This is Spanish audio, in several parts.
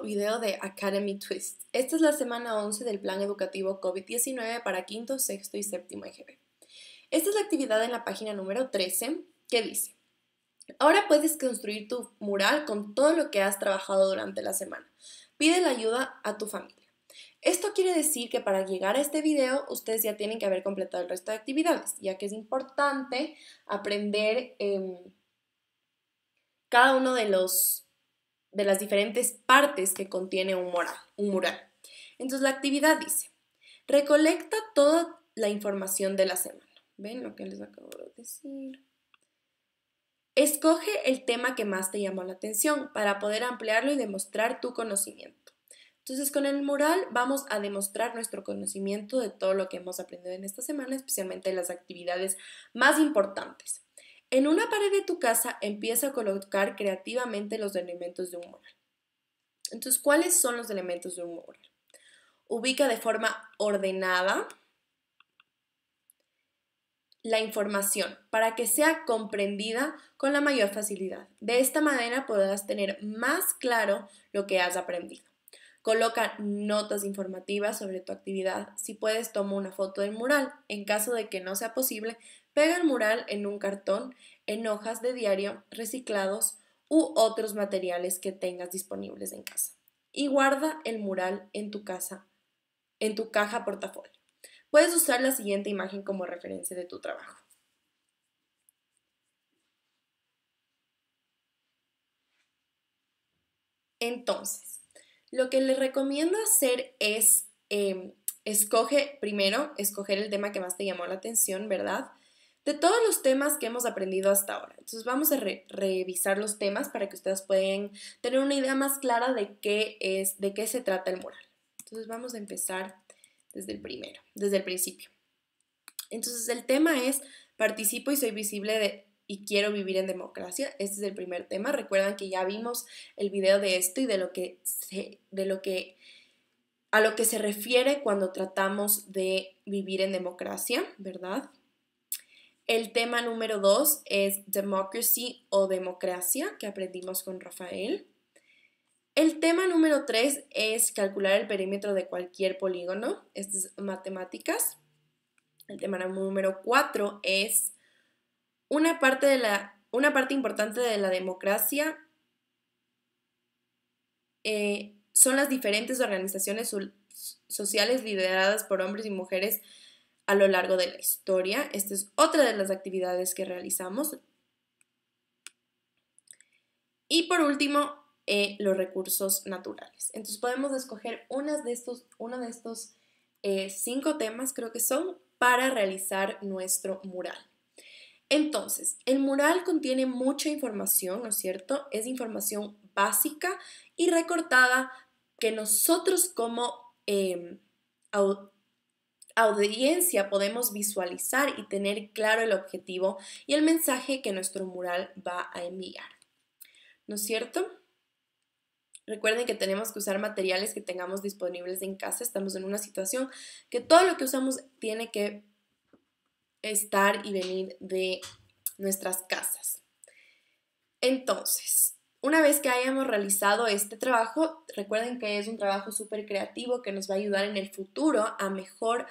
video de Academy Twist. Esta es la semana 11 del plan educativo COVID-19 para quinto, sexto y séptimo EGB. Esta es la actividad en la página número 13 que dice, ahora puedes construir tu mural con todo lo que has trabajado durante la semana. Pide la ayuda a tu familia. Esto quiere decir que para llegar a este video ustedes ya tienen que haber completado el resto de actividades, ya que es importante aprender em, cada uno de los de las diferentes partes que contiene un, un mural. Entonces la actividad dice, recolecta toda la información de la semana. ¿Ven lo que les acabo de decir? Escoge el tema que más te llamó la atención para poder ampliarlo y demostrar tu conocimiento. Entonces, con el mural vamos a demostrar nuestro conocimiento de todo lo que hemos aprendido en esta semana, especialmente las actividades más importantes. En una pared de tu casa empieza a colocar creativamente los elementos de un mural. Entonces, ¿cuáles son los elementos de un mural? Ubica de forma ordenada la información para que sea comprendida con la mayor facilidad. De esta manera podrás tener más claro lo que has aprendido. Coloca notas informativas sobre tu actividad. Si puedes, toma una foto del mural. En caso de que no sea posible, pega el mural en un cartón, en hojas de diario, reciclados u otros materiales que tengas disponibles en casa. Y guarda el mural en tu casa, en tu caja portafolio. Puedes usar la siguiente imagen como referencia de tu trabajo. Entonces, lo que les recomiendo hacer es, em, escoge primero, escoger el tema que más te llamó la atención, ¿verdad? De todos los temas que hemos aprendido hasta ahora. Entonces vamos a revisar los temas para que ustedes puedan tener una idea más clara de qué es, de qué se trata el moral. Entonces vamos a empezar desde el primero, desde el principio. Entonces el tema es participo y soy visible de, y quiero vivir en democracia. Este es el primer tema. Recuerdan que ya vimos el video de esto y de lo que se, de lo que a lo que se refiere cuando tratamos de vivir en democracia, ¿verdad? El tema número dos es democracy o democracia, que aprendimos con Rafael. El tema número tres es calcular el perímetro de cualquier polígono. Esto es matemáticas. El tema número cuatro es una parte, de la, una parte importante de la democracia eh, son las diferentes organizaciones sociales lideradas por hombres y mujeres a lo largo de la historia. Esta es otra de las actividades que realizamos. Y por último, eh, los recursos naturales. Entonces podemos escoger de estos, uno de estos eh, cinco temas, creo que son, para realizar nuestro mural. Entonces, el mural contiene mucha información, ¿no es cierto? Es información básica y recortada que nosotros como em, audiencia podemos visualizar y tener claro el objetivo y el mensaje que nuestro mural va a enviar, ¿no es cierto? Recuerden que tenemos que usar materiales que tengamos disponibles en casa. Estamos en una situación que todo lo que usamos tiene que estar y venir de nuestras casas. Entonces, una vez que hayamos realizado este trabajo, recuerden que es un trabajo súper creativo que nos va a ayudar en el futuro a mejor,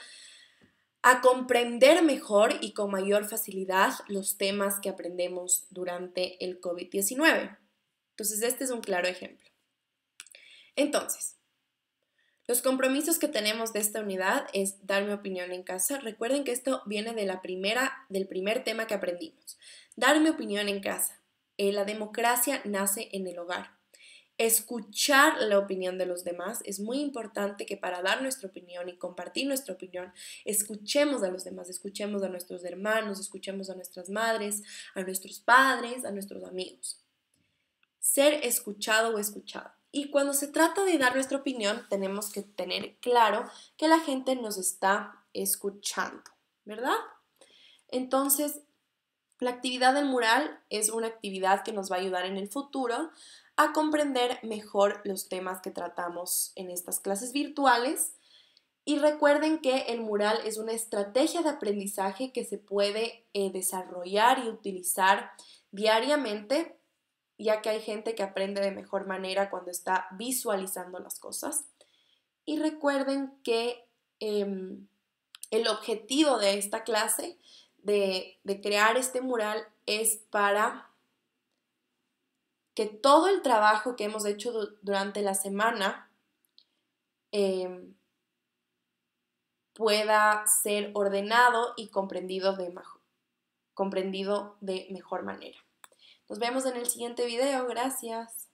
a comprender mejor y con mayor facilidad los temas que aprendemos durante el COVID-19. Entonces, este es un claro ejemplo. Entonces, los compromisos que tenemos de esta unidad es dar mi opinión en casa. Recuerden que esto viene de la primera, del primer tema que aprendimos. Dar mi opinión en casa. Eh, la democracia nace en el hogar. Escuchar la opinión de los demás es muy importante que para dar nuestra opinión y compartir nuestra opinión, escuchemos a los demás, escuchemos a nuestros hermanos, escuchemos a nuestras madres, a nuestros padres, a nuestros amigos. Ser escuchado o escuchado. Y cuando se trata de dar nuestra opinión, tenemos que tener claro que la gente nos está escuchando, ¿verdad? Entonces, la actividad del mural es una actividad que nos va a ayudar en el futuro a comprender mejor los temas que tratamos en estas clases virtuales. Y recuerden que el mural es una estrategia de aprendizaje que se puede eh, desarrollar y utilizar diariamente ya que hay gente que aprende de mejor manera cuando está visualizando las cosas. Y recuerden que em, el objetivo de esta clase, de, crear este mural, es para que todo el trabajo que hemos hecho durante la semana em, pueda ser ordenado y comprendido de, comprendido de mejor manera. Nos vemos en el siguiente video. Gracias.